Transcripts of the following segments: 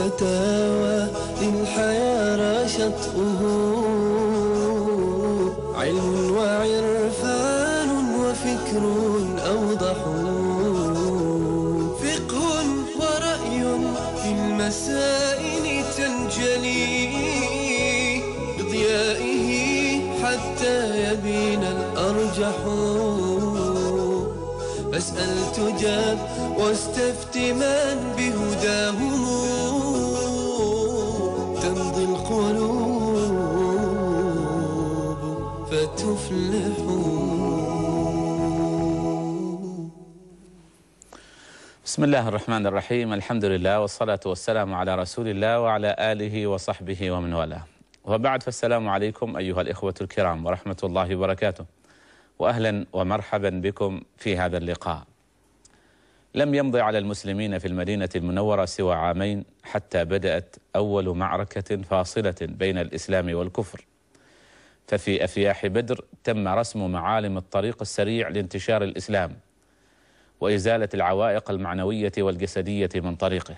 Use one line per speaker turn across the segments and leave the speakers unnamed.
فتاوى الحياة راشت علم وعرفان وفكر أوضح فقه ورأي في المسائل تنجلي بضيائه حتى يبين الأرجح فاسأل تجاب واستفت من
بسم الله الرحمن الرحيم الحمد لله والصلاة والسلام على رسول الله وعلى آله وصحبه ومن والاه وبعد فالسلام عليكم أيها الإخوة الكرام ورحمة الله وبركاته وأهلا ومرحبا بكم في هذا اللقاء لم يمض على المسلمين في المدينة المنورة سوى عامين حتى بدأت أول معركة فاصلة بين الإسلام والكفر ففي أفياح بدر تم رسم معالم الطريق السريع لانتشار الإسلام وإزالة العوائق المعنوية والجسدية من طريقه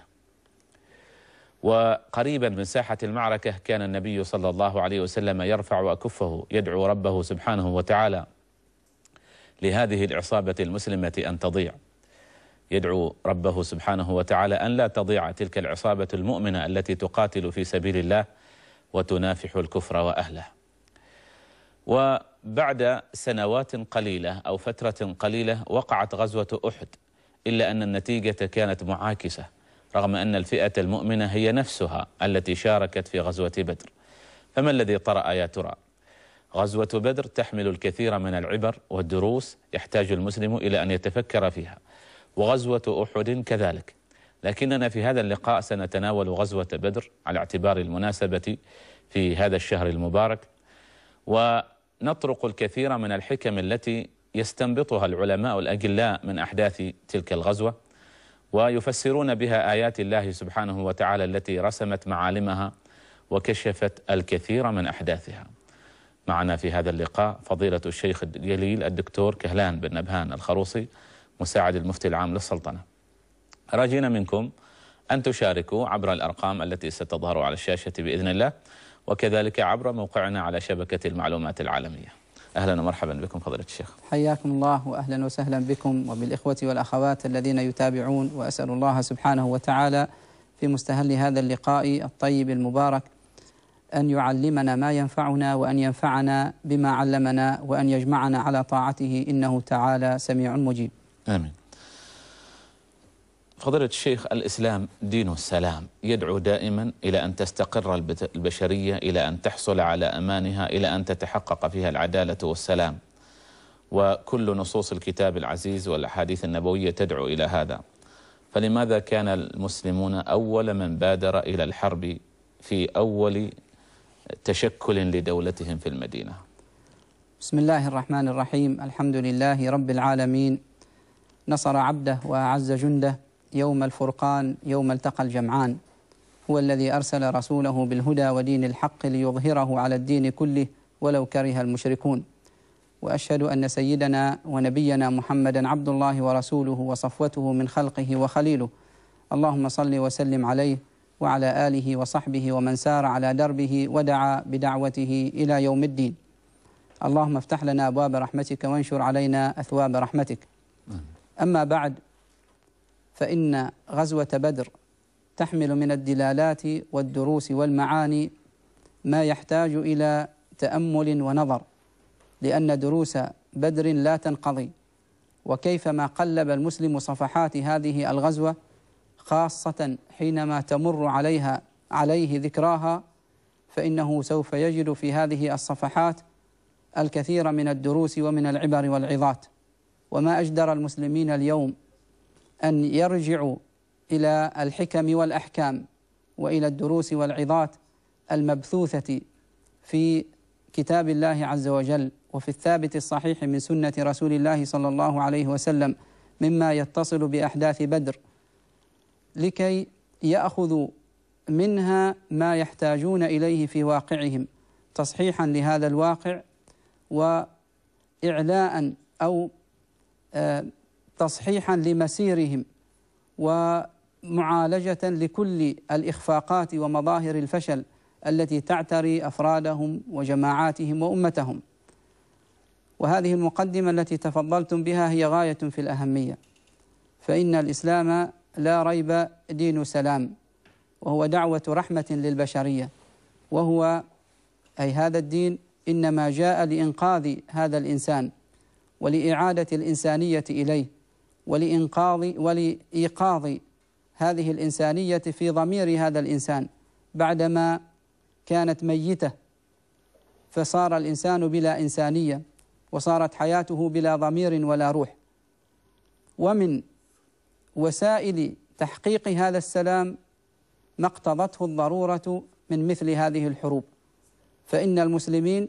وقريبا من ساحة المعركة كان النبي صلى الله عليه وسلم يرفع أكفه يدعو ربه سبحانه وتعالى لهذه العصابة المسلمة أن تضيع يدعو ربه سبحانه وتعالى أن لا تضيع تلك العصابة المؤمنة التي تقاتل في سبيل الله وتنافح الكفر وأهله وبعد سنوات قليلة أو فترة قليلة وقعت غزوة أحد إلا أن النتيجة كانت معاكسة رغم أن الفئة المؤمنة هي نفسها التي شاركت في غزوة بدر فما الذي طرأ يا ترى؟ غزوة بدر تحمل الكثير من العبر والدروس يحتاج المسلم إلى أن يتفكر فيها وغزوة أحد كذلك لكننا في هذا اللقاء سنتناول غزوة بدر على اعتبار المناسبة في هذا الشهر المبارك و نطرق الكثير من الحكم التي يستنبطها العلماء الأجلاء من أحداث تلك الغزوة ويفسرون بها آيات الله سبحانه وتعالى التي رسمت معالمها وكشفت الكثير من أحداثها معنا في هذا اللقاء فضيلة الشيخ الجليل الدكتور كهلان بن نبهان الخروصي مساعد المفتي العام للسلطنة رجينا منكم أن تشاركوا عبر الأرقام التي ستظهر على الشاشة بإذن الله وكذلك عبر موقعنا على شبكة المعلومات العالمية أهلا ومرحبا بكم فضيلة الشيخ
حياكم الله وأهلا وسهلا بكم وبالإخوة والأخوات الذين يتابعون وأسأل الله سبحانه وتعالى في مستهل هذا اللقاء الطيب المبارك أن يعلمنا ما ينفعنا وأن ينفعنا بما علمنا وأن يجمعنا على طاعته إنه تعالى سميع مجيب
آمين فضيلة الشيخ الإسلام دين السلام يدعو دائما إلى أن تستقر البشرية إلى أن تحصل على أمانها إلى أن تتحقق فيها العدالة والسلام وكل نصوص الكتاب العزيز والأحاديث النبوية تدعو إلى هذا فلماذا كان المسلمون أول من بادر إلى الحرب في أول تشكل لدولتهم في
المدينة بسم الله الرحمن الرحيم الحمد لله رب العالمين نصر عبده وأعز جنده يوم الفرقان يوم التقى الجمعان هو الذي أرسل رسوله بالهدى ودين الحق ليظهره على الدين كله ولو كره المشركون وأشهد أن سيدنا ونبينا محمدا عبد الله ورسوله وصفوته من خلقه وخليله اللهم صل وسلم عليه وعلى آله وصحبه ومن سار على دربه ودعا بدعوته إلى يوم الدين اللهم افتح لنا أبواب رحمتك وانشر علينا أثواب رحمتك أما بعد فإن غزوة بدر تحمل من الدلالات والدروس والمعاني ما يحتاج إلى تأمل ونظر لأن دروس بدر لا تنقضي وكيفما قلب المسلم صفحات هذه الغزوة خاصة حينما تمر عليها عليه ذكراها فإنه سوف يجد في هذه الصفحات الكثير من الدروس ومن العبر والعظات وما أجدر المسلمين اليوم أن يرجعوا إلى الحكم والأحكام وإلى الدروس والعظات المبثوثة في كتاب الله عز وجل وفي الثابت الصحيح من سنة رسول الله صلى الله عليه وسلم مما يتصل بأحداث بدر لكي يأخذوا منها ما يحتاجون إليه في واقعهم تصحيحا لهذا الواقع وإعلاء أو آه، تصحيحا لمسيرهم ومعالجة لكل الإخفاقات ومظاهر الفشل التي تعتري أفرادهم وجماعاتهم وأمتهم وهذه المقدمة التي تفضلتم بها هي غاية في الأهمية فإن الإسلام لا ريب دين سلام وهو دعوة رحمة للبشرية وهو أي هذا الدين إنما جاء لإنقاذ هذا الإنسان ولإعادة الإنسانية إليه ولإنقاذ ولإيقاظ هذه الإنسانية في ضمير هذا الإنسان بعدما كانت ميتة فصار الإنسان بلا إنسانية وصارت حياته بلا ضمير ولا روح ومن وسائل تحقيق هذا السلام ما اقتضته الضرورة من مثل هذه الحروب فإن المسلمين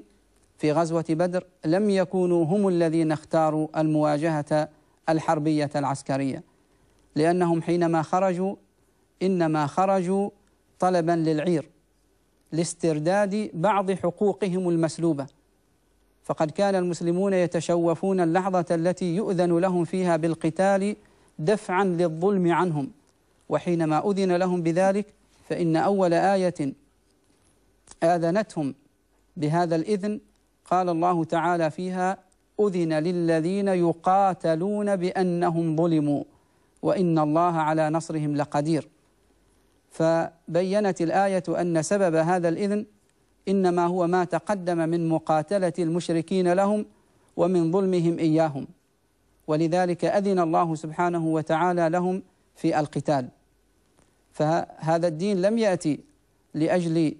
في غزوة بدر لم يكونوا هم الذين اختاروا المواجهة الحربية العسكرية لأنهم حينما خرجوا إنما خرجوا طلبا للعير لاسترداد بعض حقوقهم المسلوبة فقد كان المسلمون يتشوفون اللحظة التي يؤذن لهم فيها بالقتال دفعا للظلم عنهم وحينما أذن لهم بذلك فإن أول آية آذنتهم بهذا الإذن قال الله تعالى فيها أذن للذين يقاتلون بأنهم ظلموا وإن الله على نصرهم لقدير فبينت الآية أن سبب هذا الإذن إنما هو ما تقدم من مقاتلة المشركين لهم ومن ظلمهم إياهم ولذلك أذن الله سبحانه وتعالى لهم في القتال فهذا الدين لم يأتي لأجل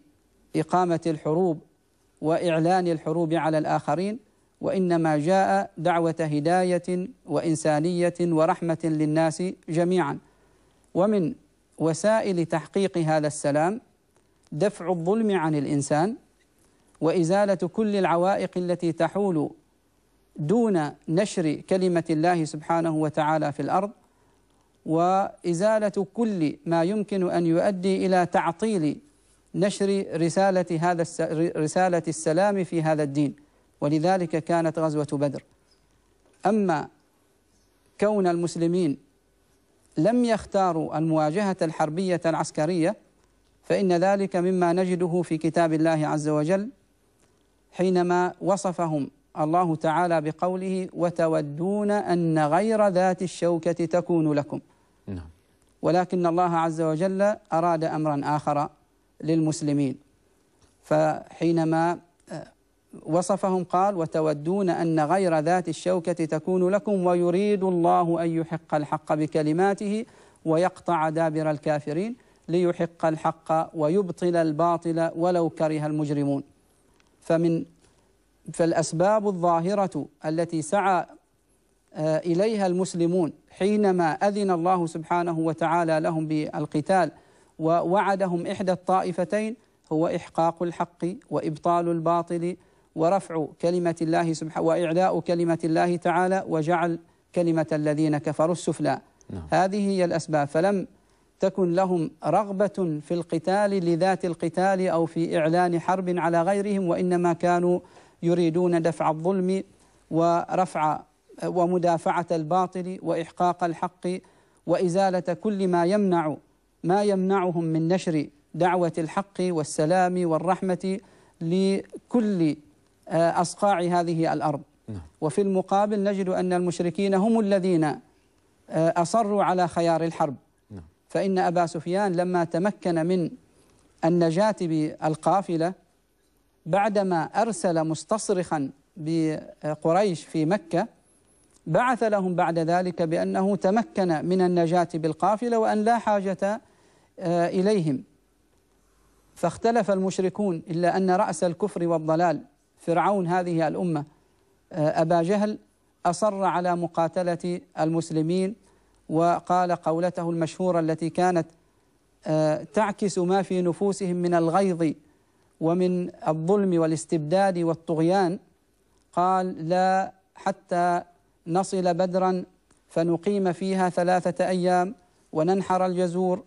إقامة الحروب وإعلان الحروب على الآخرين وإنما جاء دعوة هداية وإنسانية ورحمة للناس جميعا ومن وسائل تحقيق هذا السلام دفع الظلم عن الإنسان وإزالة كل العوائق التي تحول دون نشر كلمة الله سبحانه وتعالى في الأرض وإزالة كل ما يمكن أن يؤدي إلى تعطيل نشر رسالة هذا رسالة السلام في هذا الدين ولذلك كانت غزوة بدر أما كون المسلمين لم يختاروا المواجهة الحربية العسكرية فإن ذلك مما نجده في كتاب الله عز وجل حينما وصفهم الله تعالى بقوله وتودون أن غير ذات الشوكة تكون لكم نعم. ولكن الله عز وجل أراد أمرا آخر للمسلمين فحينما وصفهم قال وتودون أن غير ذات الشوكة تكون لكم ويريد الله أن يحق الحق بكلماته ويقطع دابر الكافرين ليحق الحق ويبطل الباطل ولو كره المجرمون فمن فالأسباب الظاهرة التي سعى آه، إليها المسلمون حينما أذن الله سبحانه وتعالى لهم بالقتال ووعدهم إحدى الطائفتين هو إحقاق الحق وإبطال الباطل ورفع كلمة الله سبحانه وإعلاء كلمة الله تعالى وجعل كلمة الذين كفروا السفلى نعم. هذه هي الأسباب فلم تكن لهم رغبة في القتال لذات القتال أو في إعلان حرب على غيرهم وإنما كانوا يريدون دفع الظلم ورفع ومدافعة الباطل وإحقاق الحق وإزالة كل ما يمنع ما يمنعهم من نشر دعوة الحق والسلام والرحمة لكل آه، أصقاع هذه الأرض نعم. وفي المقابل نجد أن المشركين هم الذين آه، أصروا على خيار الحرب نعم. فإن أبا سفيان لما تمكن من النجاة بالقافلة بعدما أرسل مستصرخا بقريش في مكة بعث لهم بعد ذلك بأنه تمكن من النجاة بالقافلة وأن لا حاجة آه، إليهم فاختلف المشركون إلا أن رأس الكفر والضلال فرعون هذه الأمة آه، أبا جهل أصر على مقاتلة المسلمين وقال قولته المشهورة التي كانت آه، تعكس ما في نفوسهم من الغيظ ومن الظلم والاستبداد والطغيان قال لا حتى نصل بدرا فنقيم فيها ثلاثة أيام وننحر الجزور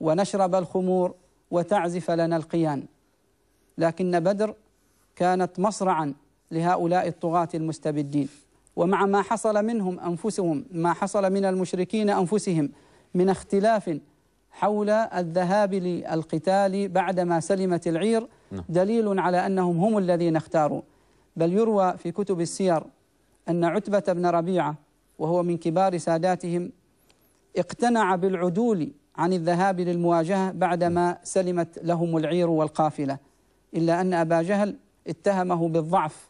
ونشرب الخمور وتعزف لنا القيان لكن بدر كانت مصرعا لهؤلاء الطغاة المستبدين ومع ما حصل منهم أنفسهم ما حصل من المشركين أنفسهم من اختلاف حول الذهاب للقتال بعدما سلمت العير نعم. دليل على أنهم هم الذين اختاروا بل يروى في كتب السير أن عتبة بن ربيعة وهو من كبار ساداتهم اقتنع بالعدول عن الذهاب للمواجهة بعدما سلمت لهم العير والقافلة إلا أن أبا جهل اتهمه بالضعف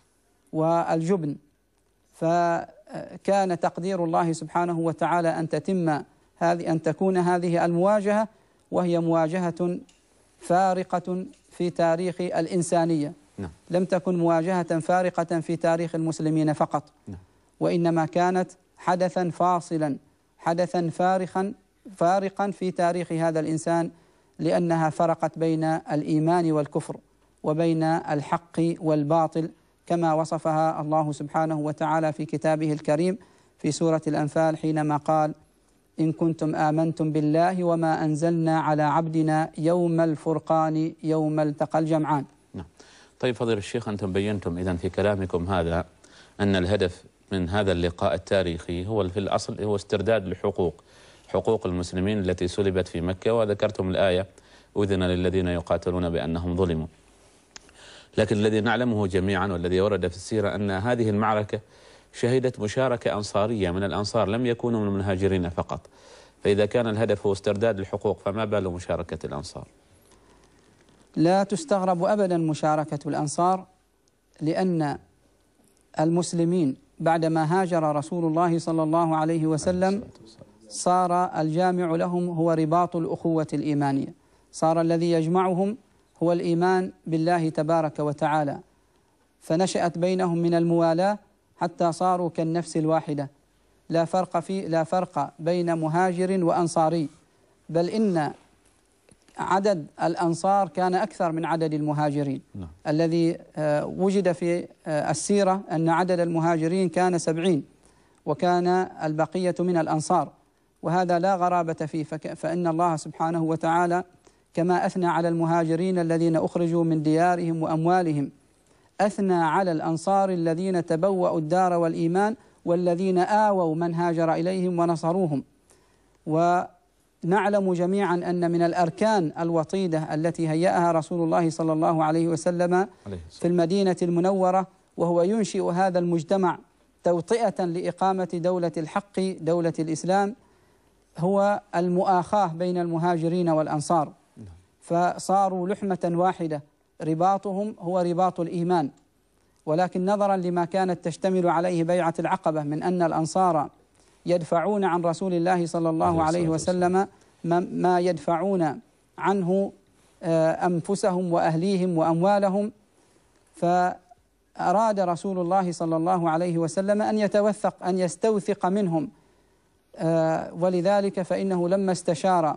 والجبن فكان تقدير الله سبحانه وتعالى أن تتم هذه أن تكون هذه المواجهة وهي مواجهة فارقة في تاريخ الإنسانية نعم. لم تكن مواجهة فارقة في تاريخ المسلمين فقط نعم. وإنما كانت حدثا فاصلا حدثا فارخا فارقا في تاريخ هذا الإنسان لأنها فرقت بين الإيمان والكفر وبين الحق والباطل كما وصفها الله سبحانه وتعالى في كتابه الكريم في سورة الأنفال حينما قال إن كنتم آمنتم بالله وما أنزلنا على عبدنا يوم الفرقان يوم التقى الجمعان نعم.
طيب فضيل الشيخ أنتم بينتم إذا في كلامكم هذا أن الهدف من هذا اللقاء التاريخي هو في الأصل هو استرداد الحقوق حقوق المسلمين التي سلبت في مكة وذكرتم الآية أذن للذين يقاتلون بأنهم ظلموا لكن الذي نعلمه جميعا والذي ورد في السيرة أن هذه المعركة شهدت مشاركة أنصارية من الأنصار لم يكونوا من المهاجرين فقط فإذا كان الهدف هو استرداد الحقوق فما بال مشاركة الأنصار
لا تستغرب أبدا مشاركة الأنصار لأن المسلمين بعدما هاجر رسول الله صلى الله عليه وسلم صار الجامع لهم هو رباط الأخوة الإيمانية صار الذي يجمعهم هو الإيمان بالله تبارك وتعالى فنشأت بينهم من الموالاة حتى صاروا كالنفس الواحدة لا فرق في لا فرق بين مهاجر وأنصاري بل إن عدد الأنصار كان أكثر من عدد المهاجرين نعم. الذي آه، وجد في آه، السيرة أن عدد المهاجرين كان سبعين وكان البقية من الأنصار وهذا لا غرابة فيه فإن الله سبحانه وتعالى كما أثنى على المهاجرين الذين أخرجوا من ديارهم وأموالهم أثنى على الأنصار الذين تبوأوا الدار والإيمان والذين آووا من هاجر إليهم ونصروهم ونعلم جميعا أن من الأركان الوطيدة التي هيأها رسول الله صلى الله عليه وسلم في المدينة المنورة وهو ينشئ هذا المجتمع توطئة لإقامة دولة الحق دولة الإسلام هو المؤاخاة بين المهاجرين والأنصار فصاروا لحمة واحدة رباطهم هو رباط الإيمان ولكن نظرا لما كانت تشتمل عليه بيعة العقبة من أن الأنصار يدفعون عن رسول الله صلى الله عليه وسلم ما يدفعون عنه آه، أنفسهم وأهليهم وأموالهم فأراد رسول الله صلى الله عليه وسلم أن يتوثق أن يستوثق منهم آه، ولذلك فإنه لما استشار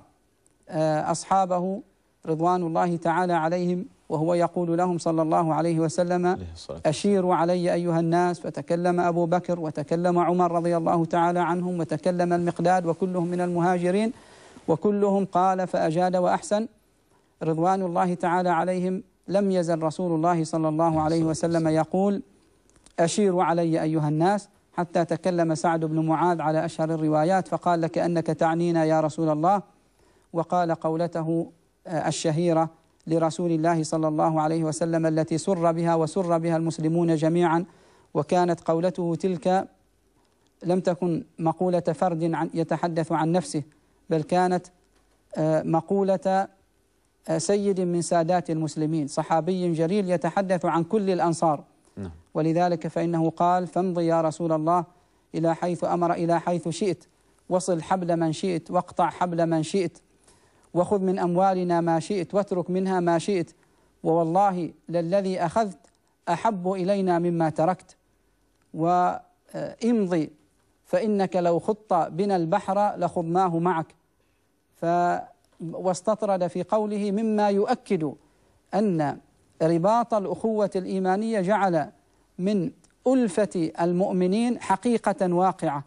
آه، أصحابه رضوان الله تعالى عليهم وهو يقول لهم صلى الله عليه وسلم أشيروا علي أيها الناس فتكلم أبو بكر وتكلم عمر رضي الله تعالى عنهم وتكلم المقداد وكلهم من المهاجرين وكلهم قال فأجاد وأحسن رضوان الله تعالى عليهم لم يزل رسول الله صلى الله عليه وسلم يقول أشيروا علي أيها الناس حتى تكلم سعد بن معاذ على أشهر الروايات فقال لك أنك تعنينا يا رسول الله وقال قولته الشهيرة لرسول الله صلى الله عليه وسلم التي سر بها وسر بها المسلمون جميعا وكانت قولته تلك لم تكن مقولة فرد يتحدث عن نفسه بل كانت آه، مقولة آه، سيد من سادات المسلمين صحابي جليل يتحدث عن كل الأنصار نعم. ولذلك فإنه قال فامضي يا رسول الله إلى حيث أمر إلى حيث شئت وصل حبل من شئت واقطع حبل من شئت وخذ من أموالنا ما شئت واترك منها ما شئت ووالله للذي أخذت أحب إلينا مما تركت وامضي فإنك لو خط بنا البحر لخضناه معك ف واستطرد في قوله مما يؤكد أن رباط الأخوة الإيمانية جعل من ألفة المؤمنين حقيقة واقعة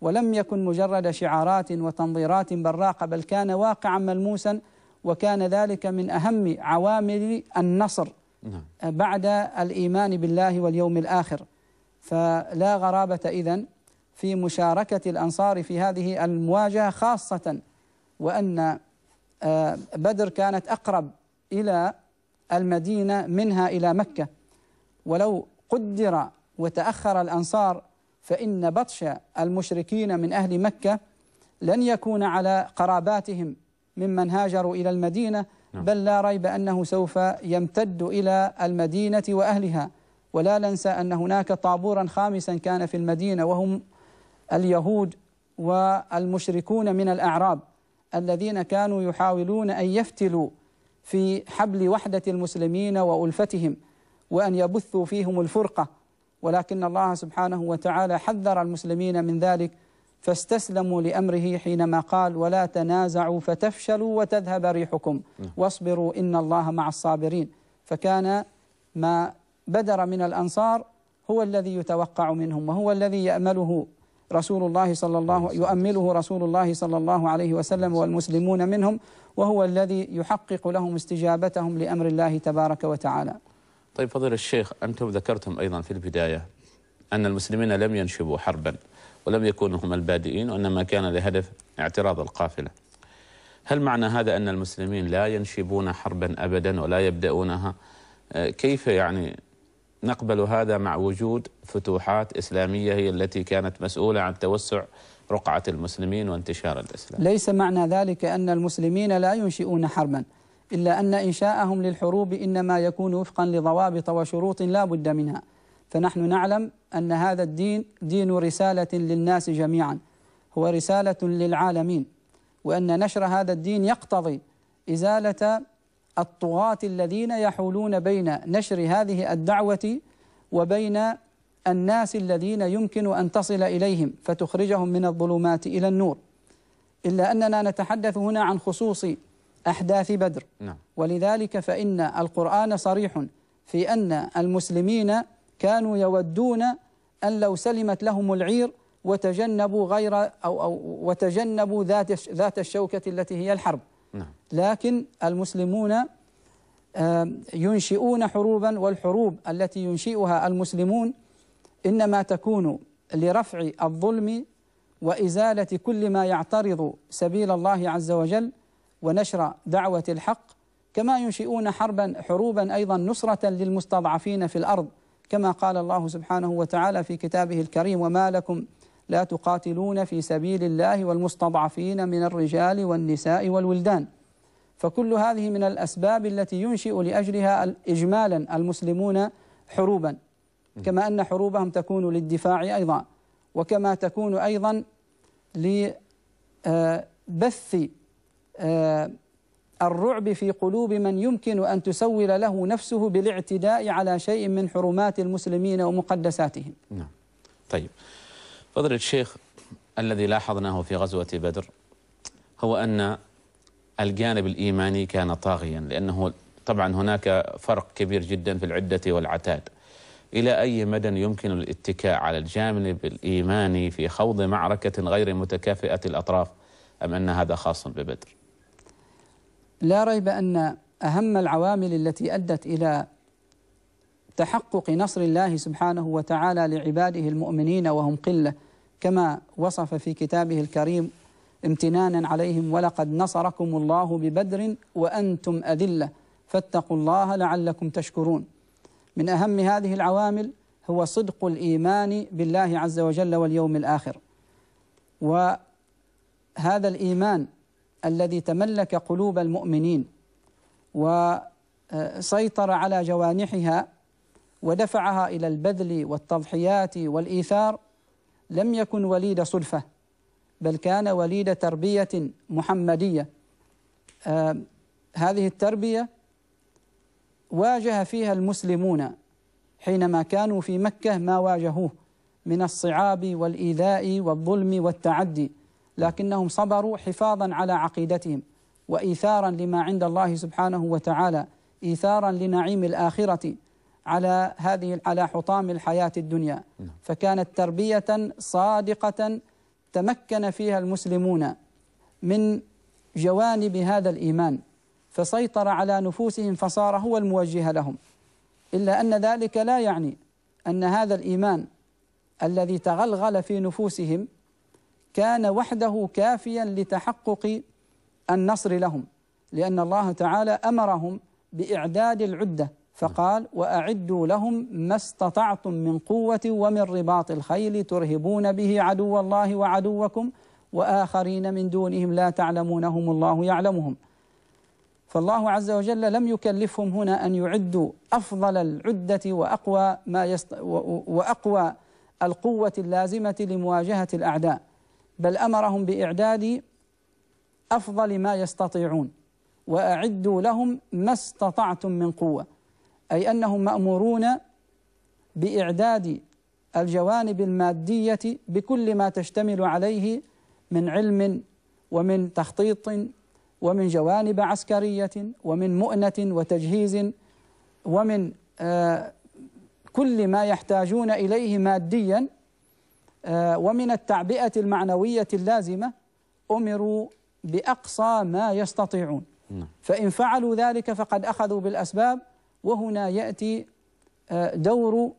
ولم يكن مجرد شعارات وتنظيرات براقة بل كان واقعا ملموسا وكان ذلك من أهم عوامل النصر نعم. آه، بعد الإيمان بالله واليوم الآخر فلا غرابة إذن في مشاركة الأنصار في هذه المواجهة خاصة وأن آه، بدر كانت أقرب إلى المدينة منها إلى مكة ولو قدر وتأخر الأنصار فإن بطش المشركين من أهل مكة لن يكون على قراباتهم ممن هاجروا إلى المدينة نعم. بل لا ريب أنه سوف يمتد إلى المدينة وأهلها ولا ننسى أن هناك طابورا خامسا كان في المدينة وهم اليهود والمشركون من الأعراب الذين كانوا يحاولون أن يفتلوا في حبل وحدة المسلمين وألفتهم وأن يبثوا فيهم الفرقة ولكن الله سبحانه وتعالى حذر المسلمين من ذلك فاستسلموا لأمره حينما قال ولا تنازعوا فتفشلوا وتذهب ريحكم واصبروا إن الله مع الصابرين فكان ما بدر من الأنصار هو الذي يتوقع منهم وهو الذي يأمله رسول الله صلى الله يؤمله رسول الله صلى الله عليه وسلم والمسلمون منهم وهو الذي يحقق لهم استجابتهم لأمر الله تبارك وتعالى
طيب فضيل الشيخ أنتم ذكرتم أيضا في البداية أن المسلمين لم ينشبوا حربا ولم يكونوا هم البادئين وإنما كان لهدف اعتراض القافلة هل معنى هذا أن المسلمين لا ينشبون حربا أبدا ولا يبدأونها آه، كيف يعني نقبل هذا مع وجود فتوحات إسلامية هي التي كانت مسؤولة عن توسع رقعة المسلمين وانتشار الإسلام
ليس معنى ذلك أن المسلمين لا ينشئون حربا إلا أن إنشاءهم للحروب إنما يكون وفقا لضوابط وشروط لا بد منها فنحن نعلم أن هذا الدين دين رسالة للناس جميعا هو رسالة للعالمين وأن نشر هذا الدين يقتضي إزالة الطغاة الذين يحولون بين نشر هذه الدعوة وبين الناس الذين يمكن أن تصل إليهم فتخرجهم من الظلمات إلى النور إلا أننا نتحدث هنا عن خصوص أحداث بدر نعم. ولذلك فإن القرآن صريح في أن المسلمين كانوا يودون أن لو سلمت لهم العير وتجنبوا غير أو, أو وتجنبوا ذات ذات الشوكة التي هي الحرب نعم. لكن المسلمون ينشئون حروبا والحروب التي ينشئها المسلمون إنما تكون لرفع الظلم وإزالة كل ما يعترض سبيل الله عز وجل ونشر دعوة الحق كما ينشئون حربا حروبا أيضا نصرة للمستضعفين في الأرض كما قال الله سبحانه وتعالى في كتابه الكريم وما لكم لا تقاتلون في سبيل الله والمستضعفين من الرجال والنساء والولدان فكل هذه من الأسباب التي ينشئ لأجلها إجمالا المسلمون حروبا كما أن حروبهم تكون للدفاع أيضا وكما تكون أيضا لبث آه، الرعب في قلوب من يمكن أن تسول له نفسه بالاعتداء على شيء من حرمات المسلمين ومقدساتهم نعم
طيب فضل الشيخ الذي لاحظناه في غزوة بدر هو أن الجانب الإيماني كان طاغيا لأنه طبعا هناك فرق كبير جدا في العدة والعتاد إلى أي مدى يمكن الاتكاء على الجانب الإيماني في خوض معركة غير متكافئة الأطراف أم أن هذا خاص ببدر
لا ريب أن أهم العوامل التي أدت إلى تحقق نصر الله سبحانه وتعالى لعباده المؤمنين وهم قلة كما وصف في كتابه الكريم امتنانا عليهم ولقد نصركم الله ببدر وأنتم أذلة فاتقوا الله لعلكم تشكرون من أهم هذه العوامل هو صدق الإيمان بالله عز وجل واليوم الآخر وهذا الإيمان الذي تملك قلوب المؤمنين وسيطر على جوانحها ودفعها الى البذل والتضحيات والايثار لم يكن وليد صدفه بل كان وليد تربيه محمديه هذه التربيه واجه فيها المسلمون حينما كانوا في مكه ما واجهوه من الصعاب والايذاء والظلم والتعدي لكنهم صبروا حفاظا على عقيدتهم وإيثارا لما عند الله سبحانه وتعالى إيثارا لنعيم الآخرة على هذه على حطام الحياة الدنيا نعم. فكانت تربية صادقة تمكن فيها المسلمون من جوانب هذا الإيمان فسيطر على نفوسهم فصار هو الموجه لهم إلا أن ذلك لا يعني أن هذا الإيمان الذي تغلغل في نفوسهم كان وحده كافيا لتحقق النصر لهم لأن الله تعالى أمرهم بإعداد العدة فقال وأعدوا لهم ما استطعتم من قوة ومن رباط الخيل ترهبون به عدو الله وعدوكم وآخرين من دونهم لا تعلمونهم الله يعلمهم فالله عز وجل لم يكلفهم هنا أن يعدوا أفضل العدة وأقوى, ما يست... وأقوى القوة اللازمة لمواجهة الأعداء بل امرهم باعداد افضل ما يستطيعون واعدوا لهم ما استطعتم من قوه اي انهم مامورون باعداد الجوانب الماديه بكل ما تشتمل عليه من علم ومن تخطيط ومن جوانب عسكريه ومن مؤنه وتجهيز ومن آه، كل ما يحتاجون اليه ماديا آه، ومن التعبئة المعنوية اللازمة أمروا بأقصى ما يستطيعون نعم. فإن فعلوا ذلك فقد أخذوا بالأسباب وهنا يأتي آه، دور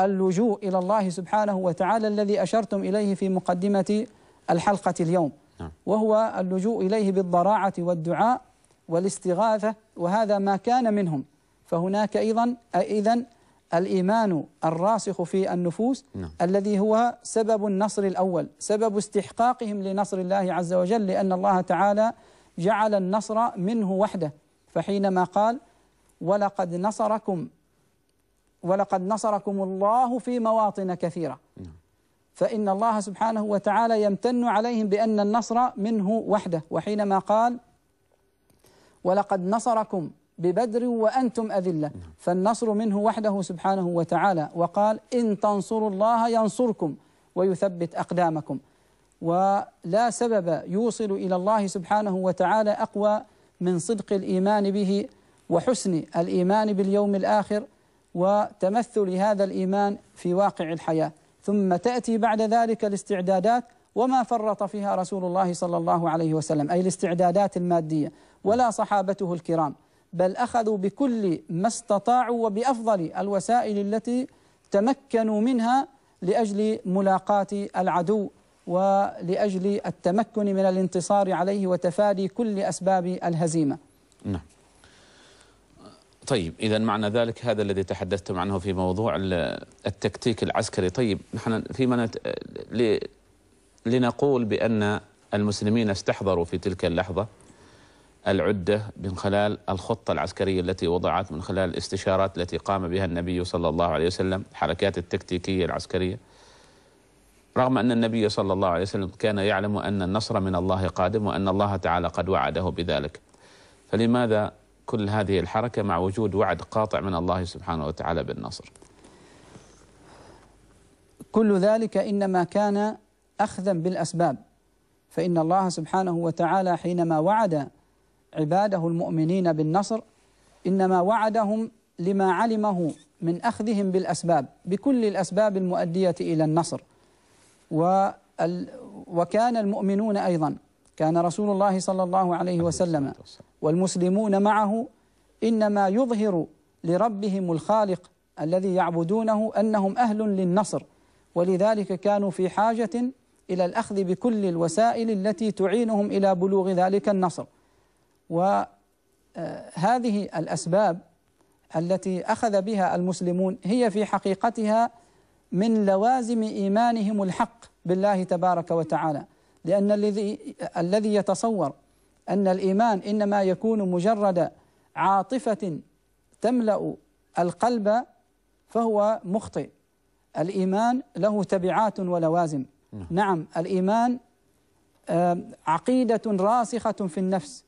اللجوء إلى الله سبحانه وتعالى الذي أشرتم إليه في مقدمة الحلقة اليوم نعم. وهو اللجوء إليه بالضراعة والدعاء والاستغاثة وهذا ما كان منهم فهناك أيضا إذن الإيمان الراسخ في النفوس نعم. الذي هو سبب النصر الأول سبب استحقاقهم لنصر الله عز وجل لأن الله تعالى جعل النصر منه وحده فحينما قال ولقد نصركم ولقد نصركم الله في مواطن كثيرة نعم. فإن الله سبحانه وتعالى يمتن عليهم بأن النصر منه وحده وحينما قال ولقد نصركم ببدر وأنتم أذلة فالنصر منه وحده سبحانه وتعالى وقال إن تنصروا الله ينصركم ويثبت أقدامكم ولا سبب يوصل إلى الله سبحانه وتعالى أقوى من صدق الإيمان به وحسن الإيمان باليوم الآخر وتمثل هذا الإيمان في واقع الحياة ثم تأتي بعد ذلك الاستعدادات وما فرط فيها رسول الله صلى الله عليه وسلم أي الاستعدادات المادية ولا صحابته الكرام بل أخذوا بكل ما استطاعوا وبأفضل الوسائل التي تمكنوا منها لأجل ملاقاة العدو ولأجل التمكن من الانتصار عليه وتفادي كل أسباب الهزيمة نعم
طيب إذا معنى ذلك هذا الذي تحدثتم عنه في موضوع التكتيك العسكري طيب نحن فيما نت... ل... لنقول بأن المسلمين استحضروا في تلك اللحظة العدة من خلال الخطة العسكرية التي وضعت من خلال الاستشارات التي قام بها النبي صلى الله عليه وسلم حركات التكتيكية العسكرية رغم أن النبي صلى الله عليه وسلم كان يعلم أن النصر من الله قادم وأن الله تعالى قد وعده بذلك فلماذا كل هذه الحركة مع وجود وعد قاطع من الله سبحانه وتعالى بالنصر
كل ذلك إنما كان أخذا بالأسباب فإن الله سبحانه وتعالى حينما وعد عباده المؤمنين بالنصر إنما وعدهم لما علمه من أخذهم بالأسباب بكل الأسباب المؤدية إلى النصر وكان المؤمنون أيضا كان رسول الله صلى الله عليه وسلم والمسلمون معه إنما يظهر لربهم الخالق الذي يعبدونه أنهم أهل للنصر ولذلك كانوا في حاجة إلى الأخذ بكل الوسائل التي تعينهم إلى بلوغ ذلك النصر وهذه آه، الأسباب التي أخذ بها المسلمون هي في حقيقتها من لوازم إيمانهم الحق بالله تبارك وتعالى لأن الذي الذي يتصور أن الإيمان إنما يكون مجرد عاطفة تملأ القلب فهو مخطئ الإيمان له تبعات ولوازم نعم, نعم، الإيمان آه، عقيدة راسخة في النفس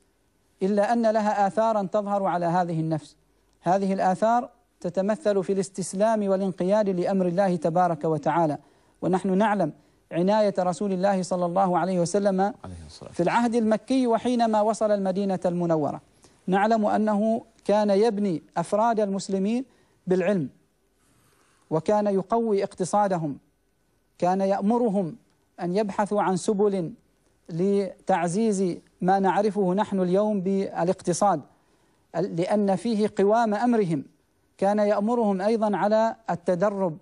إلا أن لها آثارا تظهر على هذه النفس هذه الآثار تتمثل في الاستسلام والانقياد لأمر الله تبارك وتعالى ونحن نعلم عناية رسول الله صلى الله عليه وسلم في العهد المكي وحينما وصل المدينة المنورة نعلم أنه كان يبني أفراد المسلمين بالعلم وكان يقوي اقتصادهم كان يأمرهم أن يبحثوا عن سبل لتعزيز ما نعرفه نحن اليوم بالاقتصاد لأن فيه قوام أمرهم كان يأمرهم أيضا على التدرب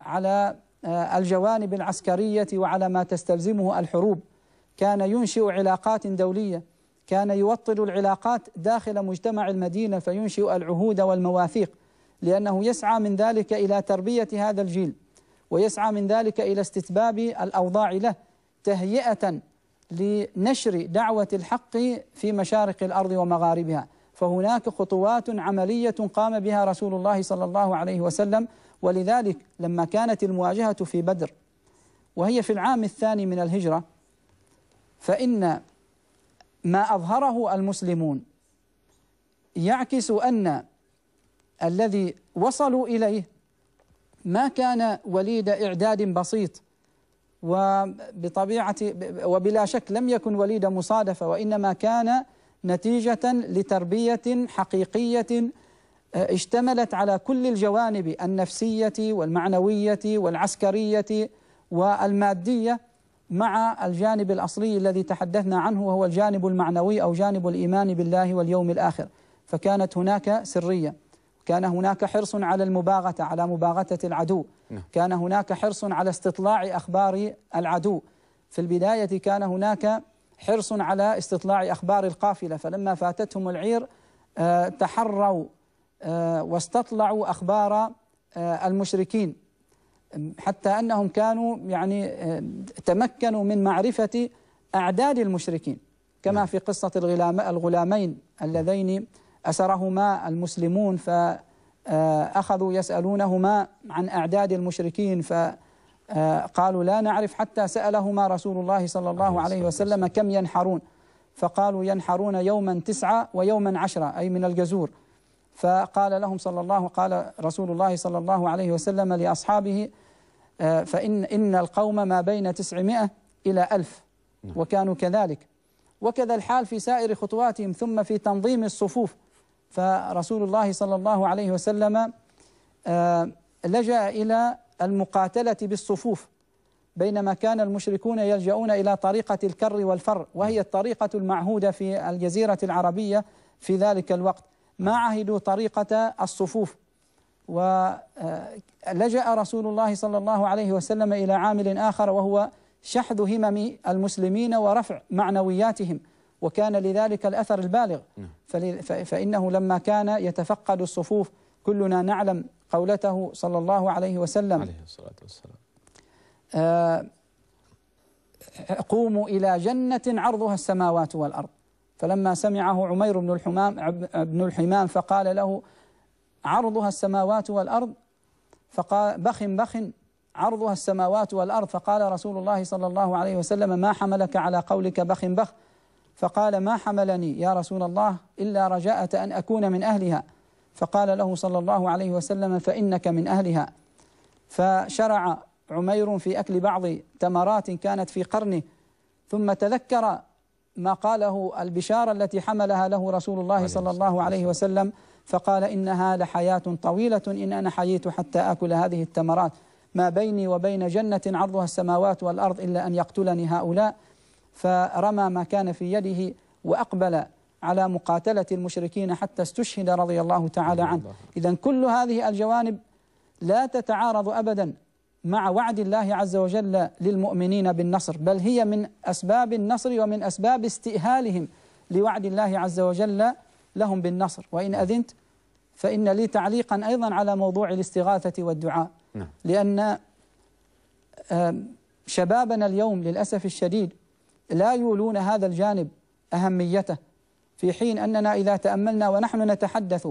على آه، الجوانب العسكرية وعلى ما تستلزمه الحروب كان ينشئ علاقات دولية كان يوطد العلاقات داخل مجتمع المدينة فينشئ العهود والمواثيق لأنه يسعى من ذلك إلى تربية هذا الجيل ويسعى من ذلك إلى استتباب الأوضاع له تهيئة لنشر دعوة الحق في مشارق الأرض ومغاربها فهناك خطوات عملية قام بها رسول الله صلى الله عليه وسلم ولذلك لما كانت المواجهة في بدر وهي في العام الثاني من الهجرة فإن ما أظهره المسلمون يعكس أن الذي وصلوا إليه ما كان وليد إعداد بسيط وبطبيعة وبلا شك لم يكن وليد مصادفة وإنما كان نتيجة لتربية حقيقية آه، اشتملت على كل الجوانب النفسية والمعنوية والعسكرية والمادية مع الجانب الأصلي الذي تحدثنا عنه وهو الجانب المعنوي أو جانب الإيمان بالله واليوم الآخر فكانت هناك سرية كان هناك حرص على المباغتة على مباغتة العدو نعم. كان هناك حرص على استطلاع أخبار العدو في البداية كان هناك حرص على استطلاع أخبار القافلة فلما فاتتهم العير آه، تحروا آه، واستطلعوا أخبار آه، المشركين حتى أنهم كانوا يعني تمكنوا من معرفة أعداد المشركين كما نعم. في قصة الغلامين اللذين أسرهما المسلمون فأخذوا يسألونهما عن أعداد المشركين فقالوا لا نعرف حتى سألهما رسول الله صلى الله عليه وسلم كم ينحرون فقالوا ينحرون يوما تسعة ويوما عشرة أي من الجزور فقال لهم صلى الله قال رسول الله صلى الله عليه وسلم لأصحابه فإن إن القوم ما بين تسعمائة إلى ألف نعم. وكانوا كذلك وكذا الحال في سائر خطواتهم ثم في تنظيم الصفوف فرسول الله صلى الله عليه وسلم آه، لجأ إلى المقاتلة بالصفوف بينما كان المشركون يلجؤون إلى طريقة الكر والفر وهي الطريقة المعهودة في الجزيرة العربية في ذلك الوقت ما عهدوا طريقة الصفوف ولجأ آه، رسول الله صلى الله عليه وسلم إلى عامل آخر وهو شحذ همم المسلمين ورفع معنوياتهم وكان لذلك الأثر البالغ نعم. فإنه لما كان يتفقد الصفوف كلنا نعلم قولته صلى الله عليه وسلم عليه الصلاة والسلام آه، قوموا إلى جنة عرضها السماوات والأرض فلما سمعه عمير بن الحمام بن الحمام فقال له عرضها السماوات والأرض فقال بخ بخ عرضها السماوات والأرض فقال رسول الله صلى الله عليه وسلم ما حملك على قولك بخ بخ فقال ما حملني يا رسول الله إلا رجاءة أن أكون من أهلها فقال له صلى الله عليه وسلم فإنك من أهلها فشرع عمير في أكل بعض تمرات كانت في قرنه ثم تذكر ما قاله البشارة التي حملها له رسول الله صلى الله عليه وسلم فقال إنها لحياة طويلة إن أنا حييت حتى أكل هذه التمرات ما بيني وبين جنة عرضها السماوات والأرض إلا أن يقتلني هؤلاء فرمى ما كان في يده وأقبل على مقاتلة المشركين حتى استشهد رضي الله تعالى عنه إذا كل هذه الجوانب لا تتعارض أبدا مع وعد الله عز وجل للمؤمنين بالنصر بل هي من أسباب النصر ومن أسباب استئهالهم لوعد الله عز وجل لهم بالنصر وإن أذنت فإن لي تعليقا أيضا على موضوع الاستغاثة والدعاء نعم. لأن شبابنا اليوم للأسف الشديد لا يولون هذا الجانب أهميته في حين أننا إذا تأملنا ونحن نتحدث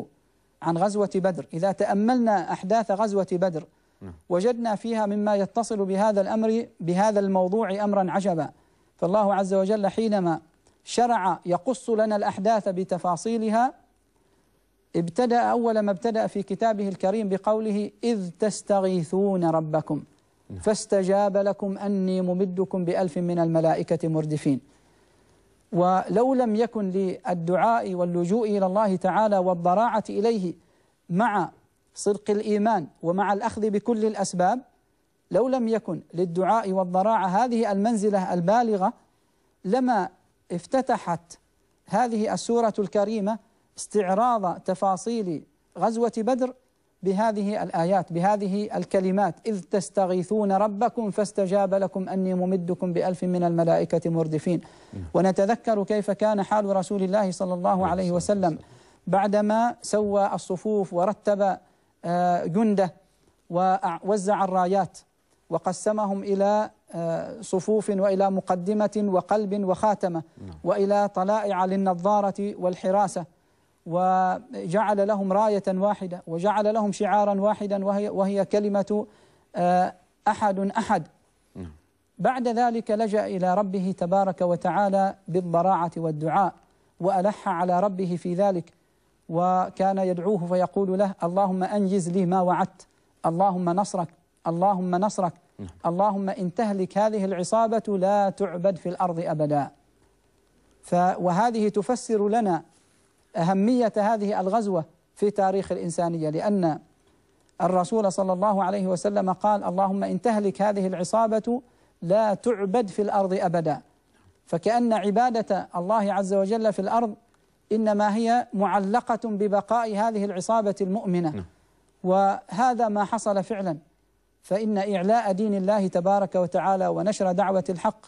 عن غزوة بدر إذا تأملنا أحداث غزوة بدر نعم. وجدنا فيها مما يتصل بهذا الأمر بهذا الموضوع أمرا عجبا فالله عز وجل حينما شرع يقص لنا الأحداث بتفاصيلها ابتدأ أول ما ابتدأ في كتابه الكريم بقوله إذ تستغيثون ربكم فاستجاب لكم أني ممدكم بألف من الملائكة مردفين ولو لم يكن للدعاء واللجوء إلى الله تعالى والضراعة إليه مع صدق الإيمان ومع الأخذ بكل الأسباب لو لم يكن للدعاء والضراعة هذه المنزلة البالغة لما افتتحت هذه السورة الكريمة استعراض تفاصيل غزوة بدر بهذه الآيات بهذه الكلمات إذ تستغيثون ربكم فاستجاب لكم أني ممدكم بألف من الملائكة مردفين نعم. ونتذكر كيف كان حال رسول الله صلى الله عليه وسلم بعدما سوى الصفوف ورتب آه، جنده ووزع الرايات وقسمهم إلى آه، صفوف وإلى مقدمة وقلب وخاتمة نعم. وإلى طلائع للنظارة والحراسة وجعل لهم راية واحدة وجعل لهم شعارا واحدا وهي, وهي كلمة آه، أحد أحد نعم. بعد ذلك لجأ إلى ربه تبارك وتعالى بالضراعة والدعاء وألح على ربه في ذلك وكان يدعوه فيقول له اللهم أنجز لي ما وعدت اللهم نصرك اللهم نصرك نعم. اللهم إن تهلك هذه العصابة لا تعبد في الأرض أبدا وهذه تفسر لنا أهمية هذه الغزوة في تاريخ الإنسانية لأن الرسول صلى الله عليه وسلم قال اللهم إن تهلك هذه العصابة لا تعبد في الأرض أبدا فكأن عبادة الله عز وجل في الأرض إنما هي معلقة ببقاء هذه العصابة المؤمنة نعم. وهذا ما حصل فعلا فإن إعلاء دين الله تبارك وتعالى ونشر دعوة الحق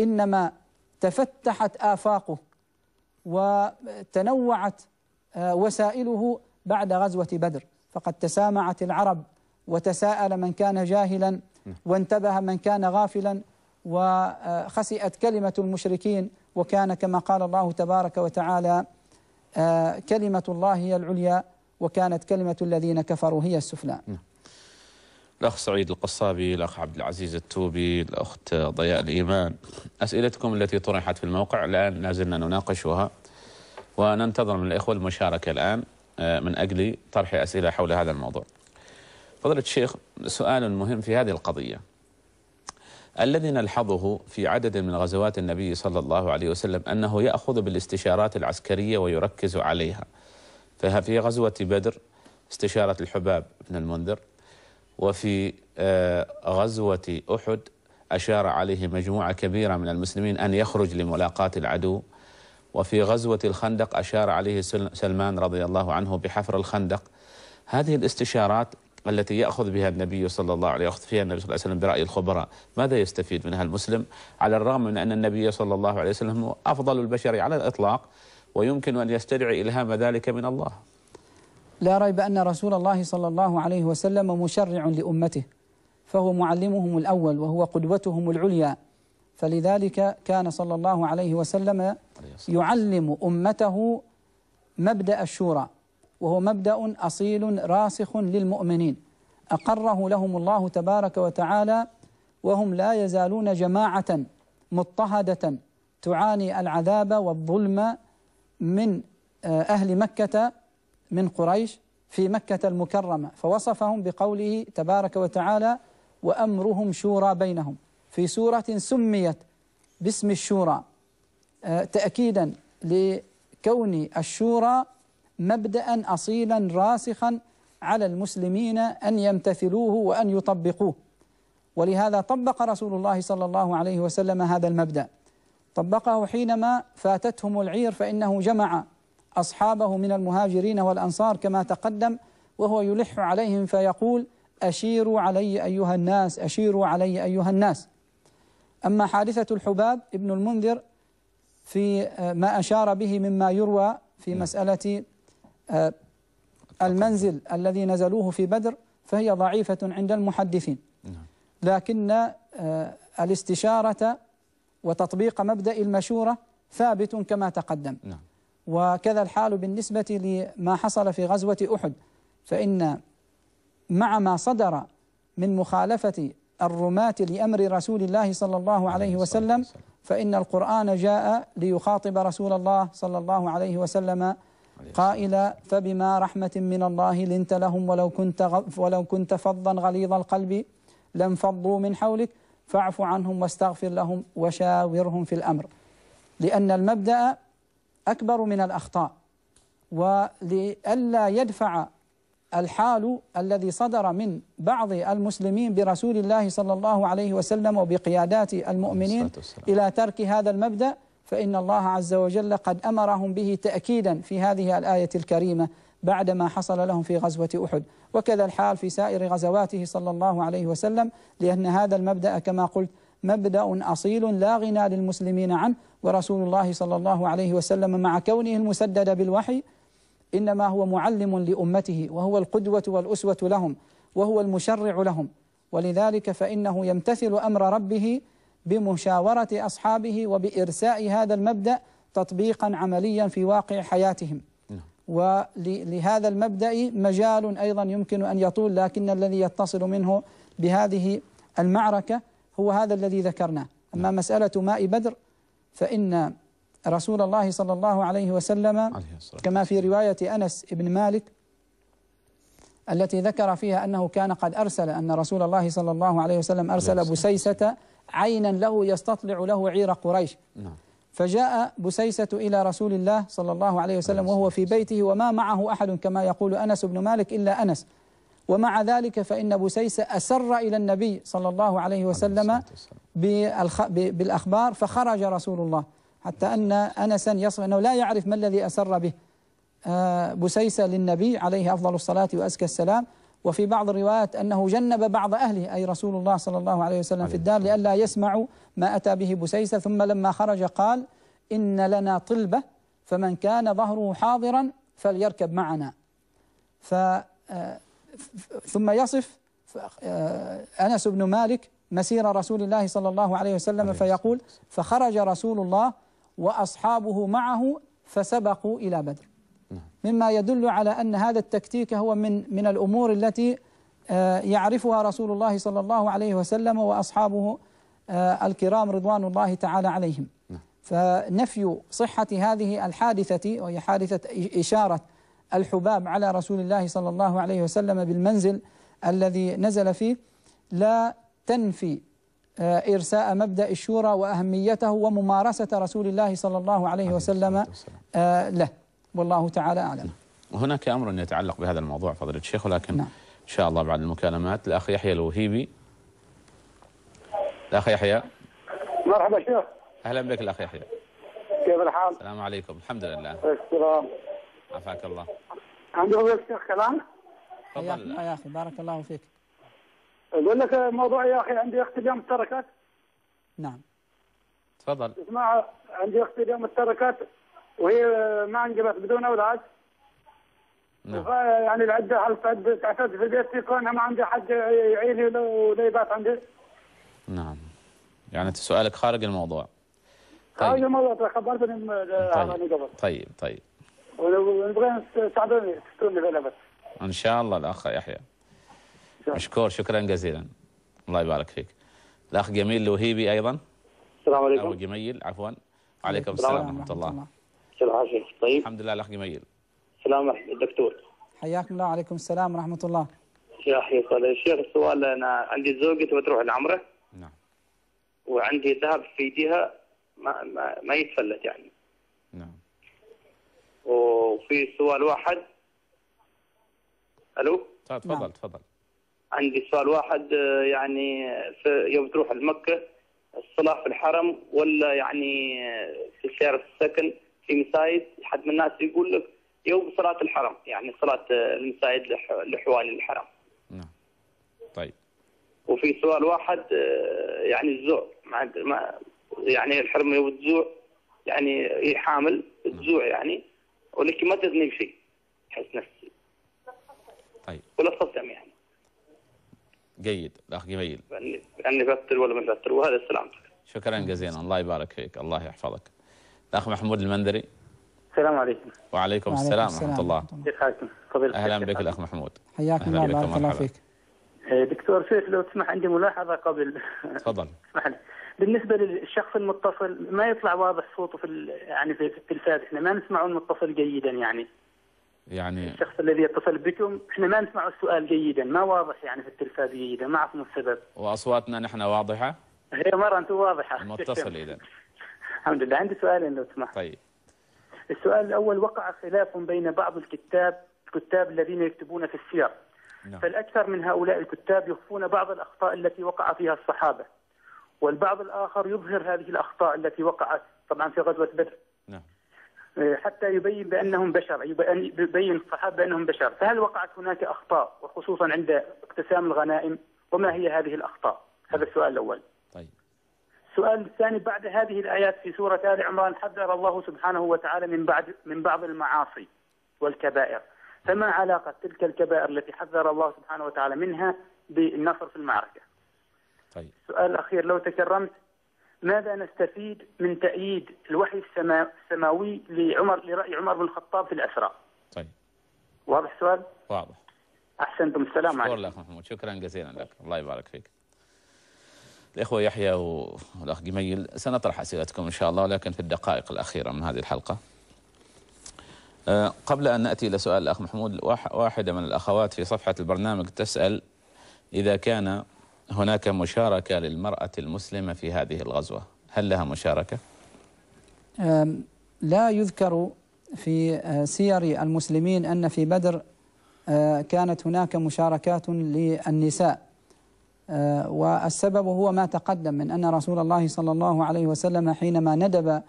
إنما تفتحت آفاقه وتنوعت آه، وسائله بعد غزوة بدر فقد تسامعت العرب وتساءل من كان جاهلا وانتبه من كان غافلا وخسئت كلمة المشركين وكان كما قال الله تبارك وتعالى آه، كلمة الله هي العليا وكانت كلمة الذين كفروا هي السفلى نعم.
الأخ سعيد القصابي الأخ عبد العزيز التوبي الأخت ضياء الإيمان أسئلتكم التي طرحت في الموقع الآن لا زلنا نناقشها وننتظر من الإخوة المشاركة الآن آه، من أجل طرح أسئلة حول هذا الموضوع فضيلة الشيخ سؤال مهم في هذه القضية الذي نلحظه في عدد من غزوات النبي صلى الله عليه وسلم أنه يأخذ بالاستشارات العسكرية ويركز عليها ففي غزوة بدر استشارة الحباب بن المنذر وفي آه، غزوة أحد أشار عليه مجموعة كبيرة من المسلمين أن يخرج لملاقاة العدو وفي غزوة الخندق أشار عليه سلمان رضي الله عنه بحفر الخندق هذه الاستشارات التي يأخذ بها النبي صلى الله عليه وسلم فيها النبي صلى الله عليه وسلم برأي الخبراء ماذا يستفيد منها المسلم على الرغم من أن النبي صلى الله عليه وسلم هو أفضل البشر على الإطلاق ويمكن أن يستدعي إلهام ذلك من الله
لا ريب أن رسول الله صلى الله عليه وسلم مشرع لأمته فهو معلمهم الأول وهو قدوتهم العليا فلذلك كان صلى الله عليه وسلم يعلم أمته مبدأ الشورى وهو مبدأ أصيل راسخ للمؤمنين أقره لهم الله تبارك وتعالى وهم لا يزالون جماعة مضطهدة تعاني العذاب والظلم من آه، أهل مكة من قريش في مكة المكرمة فوصفهم بقوله تبارك وتعالى وأمرهم شورى بينهم في سورة سميت باسم الشورى آه، تأكيدا لكون الشورى مبدأ أصيلا راسخا على المسلمين أن يمتثلوه وأن يطبقوه ولهذا طبق رسول الله صلى الله عليه وسلم هذا المبدأ طبقه حينما فاتتهم العير فإنه جمع أصحابه من المهاجرين والأنصار كما تقدم وهو يلح عليهم فيقول أشيروا علي أيها الناس أشيروا علي أيها الناس أما حادثة الحباب ابن المنذر في آه، ما أشار به مما يروى في نعم. مسألة آه، المنزل الذي نزلوه في بدر فهي ضعيفة عند المحدثين نعم. لكن آه، الاستشارة وتطبيق مبدأ المشورة ثابت كما تقدم نعم. وكذا الحال بالنسبة لما حصل في غزوة أحد فإن مع ما صدر من مخالفة الرماة لأمر رسول الله صلى الله عليه وسلم فإن القرآن جاء ليخاطب رسول الله صلى الله عليه وسلم قائلا فبما رحمة من الله لنت لهم ولو كنت ولو كنت فظا غليظ القلب لانفضوا من حولك فاعف عنهم واستغفر لهم وشاورهم في الأمر لأن المبدأ أكبر من الأخطاء ولئلا يدفع الحال الذي صدر من بعض المسلمين برسول الله صلى الله عليه وسلم وبقيادات المؤمنين إلى ترك هذا المبدأ فإن الله عز وجل قد أمرهم به تأكيدا في هذه الآية الكريمة بعدما حصل لهم في غزوة أحد وكذا الحال في سائر غزواته صلى الله عليه وسلم لأن هذا المبدأ كما قلت مبدأ أصيل لا غنى للمسلمين عنه ورسول الله صلى الله عليه وسلم مع كونه المسدد بالوحي إنما هو معلم لأمته وهو القدوة والأسوة لهم وهو المشرع لهم ولذلك فإنه يمتثل أمر ربه بمشاورة أصحابه وبإرساء هذا المبدأ تطبيقا عمليا في واقع حياتهم نعم. ولهذا المبدأ مجال أيضا يمكن أن يطول لكن الذي يتصل منه بهذه المعركة هو هذا الذي ذكرناه أما نعم. مسألة ماء بدر فإن رسول الله صلى الله عليه وسلم عليه كما في رواية أنس بن مالك التي ذكر فيها أنه كان قد أرسل أن رسول الله صلى الله عليه وسلم أرسل بسيسة عينا له يستطلع له عير قريش نعم فجاء بسيسة إلى رسول الله صلى الله عليه وسلم وهو في بيته وما معه أحد كما يقول أنس بن مالك إلا أنس ومع ذلك فإن بسيس أسر إلى النبي صلى الله عليه وسلم بالأخبار فخرج رسول الله حتى أن أنسا يصف أنه لا يعرف ما الذي أسر به آه، بسيس للنبي عليه أفضل الصلاة وأزكى السلام وفي بعض الروايات أنه جنب بعض أهله أي رسول الله صلى الله عليه وسلم في الدار لئلا يسمعوا ما أتى به بسيسة ثم لما خرج قال إن لنا طلبة فمن كان ظهره حاضرا فليركب معنا ف آه، ثم يصف آه، أنس بن مالك مسير رسول الله صلى الله عليه وسلم فيقول فخرج رسول الله وأصحابه معه فسبقوا إلى بدر نعم. مما يدل على أن هذا التكتيك هو من من الأمور التي آه، يعرفها رسول الله صلى الله عليه وسلم وأصحابه آه، الكرام رضوان الله تعالى عليهم نعم. فنفي صحة هذه الحادثة وهي حادثة إشارة الحباب على رسول الله صلى الله عليه وسلم بالمنزل الذي نزل فيه لا تنفي آه، إرساء مبدأ الشورى وأهميته وممارسة رسول الله صلى الله عليه وسلم آه، له والله تعالى أعلم
هناك أمر يتعلق بهذا الموضوع فضيلة الشيخ ولكن نعم. إن شاء الله بعد المكالمات الأخ يحيى الوهيبي الأخ يحيى مرحبا شيخ أهلا بك الأخ يحيى كيف الحال؟ السلام عليكم الحمد لله
السلام
عافاك الله
عندي شيخ كلام تفضل يا اخي بارك الله فيك اقول لك موضوع
يا اخي عندي اختي اليوم تركت
نعم تفضل
اسمع عندي اختي اليوم تركت وهي ما انجبت بدون اولاد نعم يعني العده هل تعتد في بيتي كونها ما عندي حد يعيني ولا يبات عندي
نعم يعني انت سؤالك خارج الموضوع
طيب خارج الموضوع خبرتني طيب. طيب طيب طيب ونبغي تساعدوني بس
ان شاء الله الاخ يحيى مشكور شكرا جزيلا الله يبارك فيك الاخ جميل الوهيبي ايضا السلام عليكم ابو جميل عفوا وعليكم السلام ورحمه الله
كيف حالك طيب الحمد لله الاخ جميل سلام الدكتور
حياكم الله وعليكم السلام ورحمه الله
يا اخي شيخ السؤال انا عندي زوجة تبغى تروح العمره نعم وعندي ذهب في ايديها ما ما, ما يتفلت يعني وفي سؤال واحد الو
آه، تفضل نعم. تفضل
عندي سؤال واحد آه، يعني في يوم تروح لمكه الصلاه في الحرم ولا يعني آه، في سياره السكن في مسايد حد من الناس يقول لك يوم صلاه الحرم يعني صلاه المسايد لحوالي الحرم نعم طيب وفي سؤال واحد يعني الزوع ما يعني الحرم يوم الزوع يعني هي حامل نعم. الزوع يعني ولا ما تزني بشيء حس نفسي طيب ولا تصدم يعني
جيد الاخ جميل
اني يعني يعني بفتر ولا ما بفتر وهذا سلامتك
شكرا جزيلا الله يبارك فيك الله يحفظك الاخ محمود المندري السلام عليكم وعليكم السلام, ورحمه الله
كيف حالكم اهلا بك الاخ
محمود
حياك
الله بارك الله فيك إيه، دكتور شيخ لو تسمح عندي ملاحظه قبل تفضل اسمح لي بالنسبه للشخص المتصل ما يطلع واضح صوته في يعني في التلفاز احنا ما نسمعه المتصل جيدا يعني يعني الشخص الذي يتصل بكم احنا ما نسمعه السؤال جيدا ما واضح يعني في التلفاز جيدا ما اعرف السبب
واصواتنا نحن واضحه
هي إيه، مره انت واضحه متصل اذا الحمد لله عندي سؤالين لو سمحت طيب السؤال الاول وقع خلاف بين بعض الكتاب الكتاب الذين يكتبون في السير نعم. فالاكثر من هؤلاء الكتاب يخفون بعض الاخطاء التي وقع فيها الصحابه والبعض الآخر يظهر هذه الأخطاء التي وقعت طبعا في غزوة بدر نعم. إيه، حتى يبين بأنهم بشر يبين الصحابة بأنهم بشر فهل وقعت هناك أخطاء وخصوصا عند اقتسام الغنائم وما هي هذه الأخطاء هذا السؤال الأول طيب السؤال الثاني بعد هذه الآيات في سورة آل عمران حذر الله سبحانه وتعالى من بعد من بعض المعاصي والكبائر فما علاقة تلك الكبائر التي حذر الله سبحانه وتعالى منها بالنصر في المعركة طيب. سؤال أخير لو تكرمت ماذا نستفيد من تأييد الوحي السماوي لعمر لرأي عمر بن الخطاب في الأسرى؟ طيب. واضح السؤال؟ واضح. أحسنتم السلام عليكم. شكرا لك
محمود شكرا جزيلا لك الله يبارك فيك. الإخوة يحيى والأخ جميل سنطرح أسئلتكم إن شاء الله ولكن في الدقائق الأخيرة من هذه الحلقة آه، قبل أن نأتي إلى سؤال الأخ محمود واحدة من الأخوات في صفحة البرنامج تسأل إذا كان هناك مشاركة للمرأة المسلمة في هذه الغزوة هل لها مشاركة؟
لا يذكر في أه، سير المسلمين أن في بدر أه، كانت هناك مشاركات للنساء أه، والسبب هو ما تقدم من أن رسول الله صلى الله عليه وسلم حينما ندب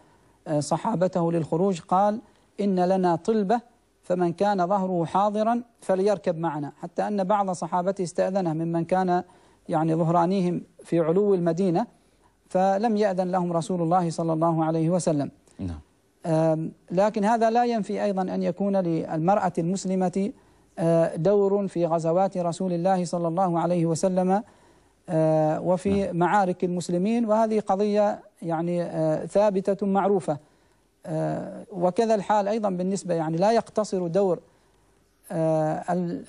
صحابته للخروج قال إن لنا طلبة فمن كان ظهره حاضرا فليركب معنا حتى أن بعض صحابته استأذنه ممن كان يعني ظهرانيهم في علو المدينة فلم يأذن لهم رسول الله صلى الله عليه وسلم نعم لكن هذا لا ينفي أيضا أن يكون للمرأة المسلمة آه، دور في غزوات رسول الله صلى الله عليه وسلم آه، وفي نعم. معارك المسلمين وهذه قضية يعني آه، ثابتة معروفة وكذا الحال أيضا بالنسبة يعني لا يقتصر دور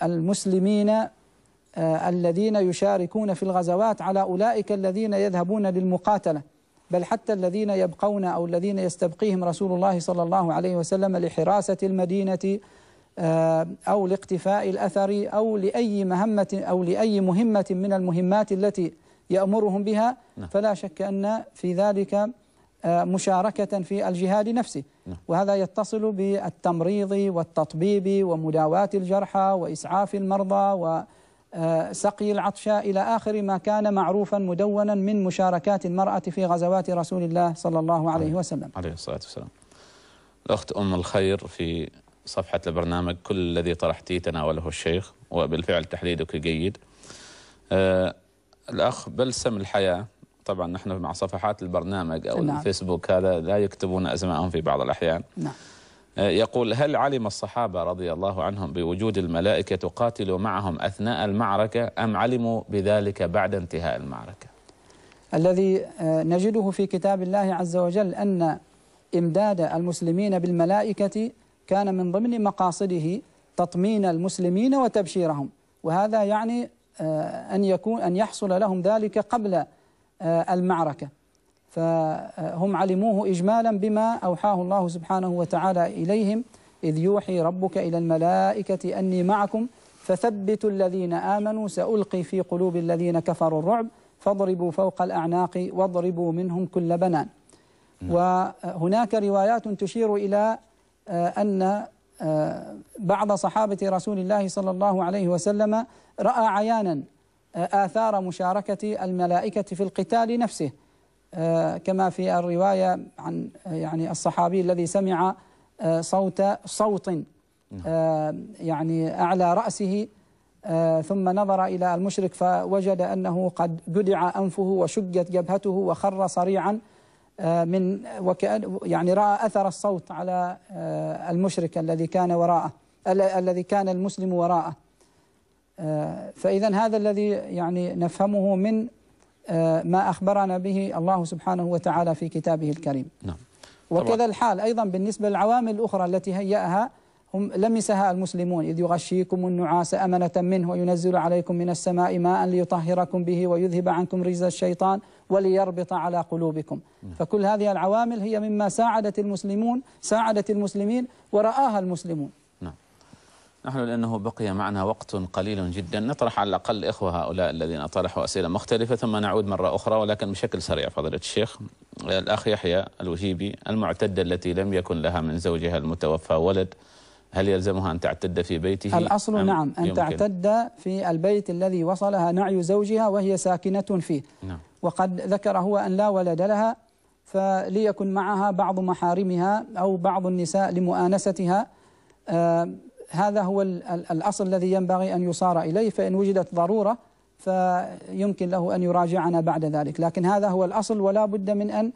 المسلمين آه، الذين يشاركون في الغزوات على أولئك الذين يذهبون للمقاتلة بل حتى الذين يبقون أو الذين يستبقيهم رسول الله صلى الله عليه وسلم لحراسة المدينة آه، أو لاقتفاء الأثر أو لأي مهمة أو لأي مهمة من المهمات التي يأمرهم بها نعم. فلا شك أن في ذلك آه، مشاركة في الجهاد نفسه نعم. وهذا يتصل بالتمريض والتطبيب ومداواة الجرحى وإسعاف المرضى و آه، سقي العطشاء إلى آخر ما كان معروفا مدونا من مشاركات المرأة في غزوات رسول الله صلى الله عليه وسلم عليه الصلاة والسلام
الأخت أم الخير في صفحة البرنامج كل الذي طرحتيه تناوله الشيخ وبالفعل تحليلك جيد آه الأخ بلسم الحياة طبعا نحن مع صفحات البرنامج أو نعم. الفيسبوك هذا لا يكتبون أسماءهم في بعض الأحيان نعم آه، يقول هل علم الصحابة رضي الله عنهم بوجود الملائكة تقاتل معهم أثناء المعركة أم علموا بذلك بعد انتهاء المعركة
الذي آه، نجده في كتاب الله عز وجل أن إمداد المسلمين بالملائكة كان من ضمن مقاصده تطمين المسلمين وتبشيرهم وهذا يعني آه، أن يكون أن يحصل لهم ذلك قبل المعركة فهم علموه إجمالا بما أوحاه الله سبحانه وتعالى إليهم إذ يوحي ربك إلى الملائكة أني معكم فثبتوا الذين آمنوا سألقي في قلوب الذين كفروا الرعب فاضربوا فوق الأعناق واضربوا منهم كل بنان نعم. وهناك روايات تشير إلى آه، أن آه، بعض صحابة رسول الله صلى الله عليه وسلم رأى عيانا آه، آثار مشاركة الملائكة في القتال نفسه آه، كما في الرواية عن آه، يعني الصحابي الذي سمع آه، صوت صوت يعني أعلى رأسه ثم نظر إلى المشرك فوجد أنه قد جدع أنفه وشجت جبهته وخر صريعا من وكأن يعني رأى أثر الصوت على المشرك الذي كان وراءه الذي كان المسلم وراءه فإذا هذا الذي يعني نفهمه من آه، ما أخبرنا به الله سبحانه وتعالى في كتابه الكريم نعم وكذا الحال أيضا بالنسبة للعوامل الأخرى التي هيأها هم لمسها المسلمون إذ يغشيكم النعاس أمنة منه وينزل عليكم من السماء ماء ليطهركم به ويذهب عنكم رجز الشيطان وليربط على قلوبكم نعم. فكل هذه العوامل هي مما ساعدت المسلمون ساعدت المسلمين ورآها المسلمون
نحن لأنه بقي معنا وقت قليل جدا نطرح على الأقل الإخوة هؤلاء الذين طرحوا أسئلة مختلفة ثم نعود مرة أخرى ولكن بشكل سريع فضيلة الشيخ الأخ يحيى الوهيبي المعتدة التي لم يكن لها من زوجها المتوفى ولد هل يلزمها أن تعتد في بيته؟ الأصل نعم أن يمكن.
تعتد في البيت الذي وصلها نعي زوجها وهي ساكنة فيه نعم. وقد ذكر هو أن لا ولد لها فليكن معها بعض محارمها أو بعض النساء لمؤانستها آه، هذا هو الأصل الذي ينبغي أن يصار إليه فإن وجدت ضرورة فيمكن له أن يراجعنا بعد ذلك لكن هذا هو الأصل ولا بد من أن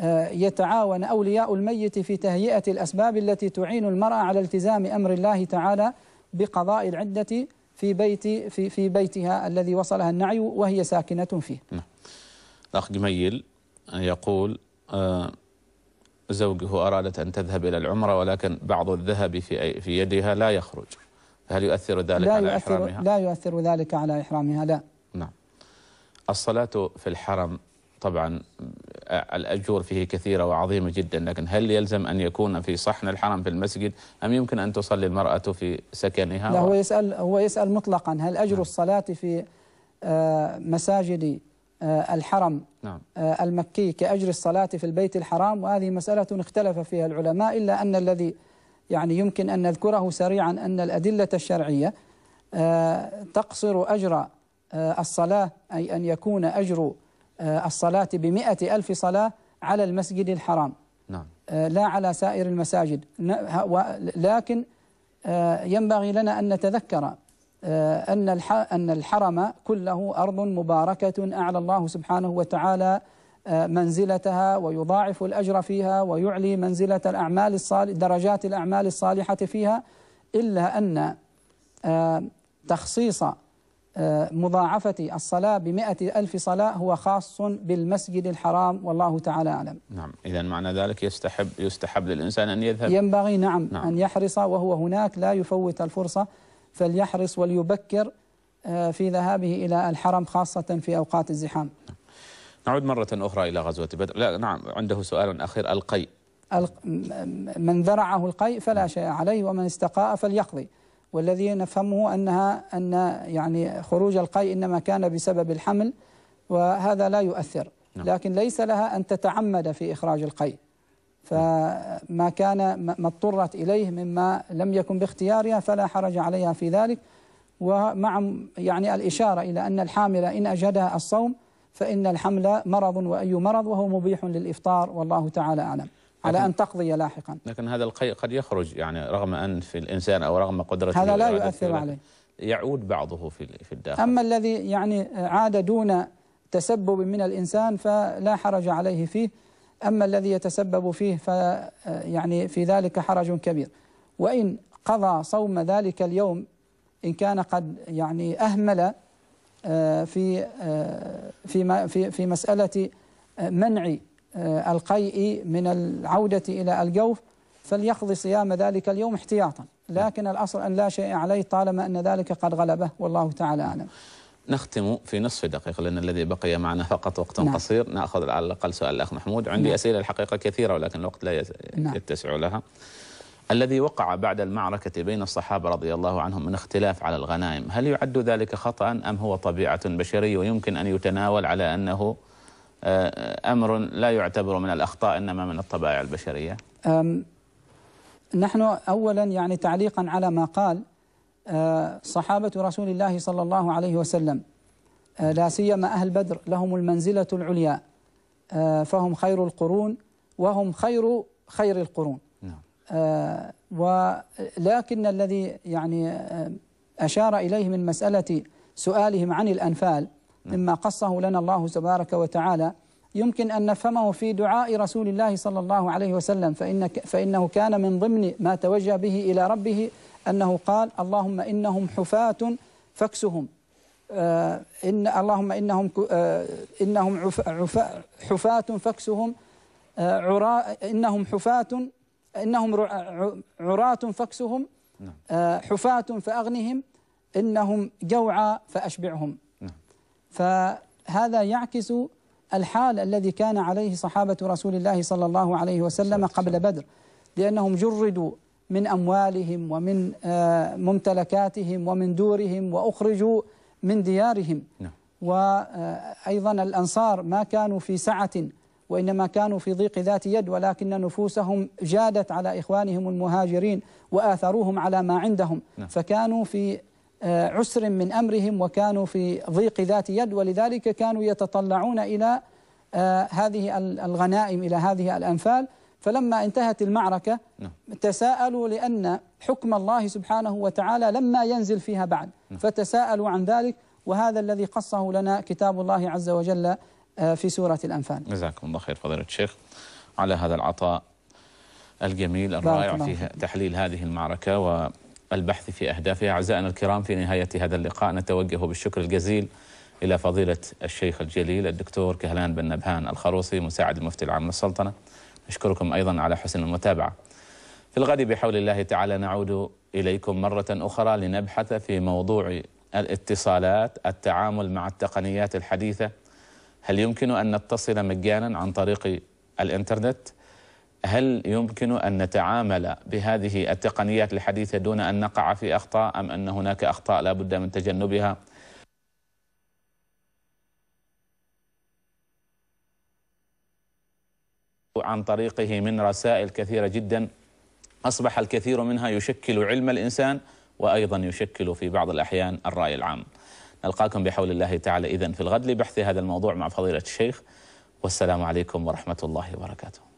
آه، يتعاون أولياء الميت في تهيئة الأسباب التي تعين المرأة على التزام أمر الله تعالى بقضاء العدة في بيت في في بيتها الذي وصلها النعي وهي ساكنة فيه. نعم.
الأخ جميل يقول آه، زوجه أرادت أن تذهب إلى العمرة ولكن بعض الذهب في في يدها لا يخرج هل يؤثر ذلك على يؤثر إحرامها؟ لا
يؤثر ذلك على إحرامها لا
نعم الصلاة في الحرم طبعا الأجور فيه كثيرة وعظيمة جدا لكن هل يلزم أن يكون في صحن الحرم في المسجد أم يمكن أن تصلي المرأة في سكنها؟ لا هو
يسأل, هو يسأل مطلقا هل أجر نعم. الصلاة في آه، مساجد آه، الحرم نعم. آه، المكي كأجر الصلاة في البيت الحرام وهذه مسألة اختلف فيها العلماء إلا أن الذي يعني يمكن أن نذكره سريعا أن الأدلة الشرعية آه، تقصر أجر الصلاة أي أن يكون أجر الصلاة بمئة ألف صلاة على المسجد الحرام نعم. لا على سائر المساجد لكن ينبغي لنا أن نتذكر آه، أن أن الحرم كله أرض مباركة أعلى الله سبحانه وتعالى آه، منزلتها ويضاعف الأجر فيها ويعلي منزلة الأعمال الصالح درجات الأعمال الصالحة فيها إلا أن آه، تخصيص مضاعفة الصلاة بمئة ألف صلاة هو خاص بالمسجد الحرام والله تعالى أعلم
نعم إذا معنى ذلك يستحب, يستحب للإنسان أن يذهب
ينبغي نعم, نعم أن يحرص وهو هناك لا يفوت الفرصة فليحرص وليبكر آه، في ذهابه إلى الحرم خاصة في أوقات الزحام
نعود مرة أخرى إلى غزوة بدر لا نعم عنده سؤال أخير القيء
من ذرعه القيء فلا نعم. شيء عليه ومن استقاء فليقضي والذي نفهمه أنها أن يعني خروج القيء إنما كان بسبب الحمل وهذا لا يؤثر نعم. لكن ليس لها أن تتعمد في إخراج القيء فما كان ما اضطرت إليه مما لم يكن باختيارها فلا حرج عليها في ذلك ومع يعني الإشارة إلى أن الحاملة إن أجهدها الصوم فإن الحمل مرض وأي مرض وهو مبيح للإفطار والله تعالى أعلم على أن تقضي لاحقا
لكن هذا القيء قد يخرج يعني رغم أنف الإنسان أو رغم قدرته هذا لا يؤثر عليه يعود بعضه في في الداخل أما
الذي يعني عاد دون تسبب من الإنسان فلا حرج عليه فيه أما الذي يتسبب فيه فيعني في ذلك حرج كبير وإن قضى صوم ذلك اليوم إن كان قد يعني أهمل آه، في آه، في في في مسألة آه، منع القيء من العودة إلى الجوف فليقضي صيام ذلك اليوم احتياطا لكن الأصل أن لا شيء عليه طالما أن ذلك قد غلبه والله تعالى أعلم
نختم في نصف دقيقة لأن الذي بقي معنا فقط وقت نعم. قصير نأخذ على الأقل سؤال الأخ محمود عندي نعم. أسئلة الحقيقة كثيرة ولكن الوقت لا نعم. يتسع لها الذي وقع بعد المعركة بين الصحابة رضي الله عنهم من اختلاف على الغنائم هل يعد ذلك خطأ أم هو طبيعة بشرية ويمكن أن يتناول على أنه آه، أمر لا يعتبر من الأخطاء إنما من الطبائع البشرية
نحن أولا يعني تعليقا على ما قال آه، صحابة رسول الله صلى الله عليه وسلم آه، لا سيما أهل بدر لهم المنزلة العليا آه، فهم خير القرون وهم خير خير القرون نعم. ولكن الذي يعني أشار إليه من مسألة سؤالهم عن الأنفال نعم. مما قصه لنا الله تبارك وتعالى يمكن أن نفهمه في دعاء رسول الله صلى الله عليه وسلم فإن فإنه كان من ضمن ما توجه به إلى ربه أنه قال اللهم إنهم حفاة فاكسهم آه، إن اللهم إنهم آه، إنهم حفاة فاكسهم آه، عراء إنهم حفاة إنهم عراة فاكسهم نعم. حفاة فأغنهم إنهم جوعى فأشبعهم نعم. فهذا يعكس الحال الذي كان عليه صحابة رسول الله صلى الله عليه وسلم قبل بدر لأنهم جردوا من أموالهم ومن آه، ممتلكاتهم ومن دورهم وأخرجوا من ديارهم نعم. وأيضا آه، الأنصار ما كانوا في سعة وإنما كانوا في ضيق ذات يد ولكن نفوسهم جادت على إخوانهم المهاجرين وآثروهم على ما عندهم نعم. فكانوا في آه، عسر من أمرهم وكانوا في ضيق ذات يد ولذلك كانوا يتطلعون إلى هذه الغنائم إلى هذه الأنفال فلما انتهت المعركة نعم. تساءلوا لأن حكم الله سبحانه وتعالى لما ينزل فيها بعد نعم. فتساءلوا عن ذلك وهذا الذي قصه لنا كتاب الله عز وجل آه، في سورة الأنفال
جزاكم الله خير فضيلة الشيخ على هذا العطاء الجميل الرائع في تحليل هذه المعركة والبحث في أهدافها أعزائنا الكرام في نهاية هذا اللقاء نتوجه بالشكر الجزيل إلى فضيلة الشيخ الجليل الدكتور كهلان بن نبهان الخروصي مساعد المفتي العام للسلطنة أشكركم أيضا على حسن المتابعة في الغد بحول الله تعالى نعود إليكم مرة أخرى لنبحث في موضوع الاتصالات التعامل مع التقنيات الحديثة هل يمكن أن نتصل مجانا عن طريق الإنترنت؟ هل يمكن أن نتعامل بهذه التقنيات الحديثة دون أن نقع في أخطاء أم أن هناك أخطاء لا بد من تجنبها؟ عن طريقه من رسائل كثيرة جدا أصبح الكثير منها يشكل علم الإنسان وأيضا يشكل في بعض الأحيان الرأي العام نلقاكم بحول الله تعالى إذن في الغد لبحث هذا الموضوع مع فضيلة
الشيخ والسلام عليكم ورحمة الله وبركاته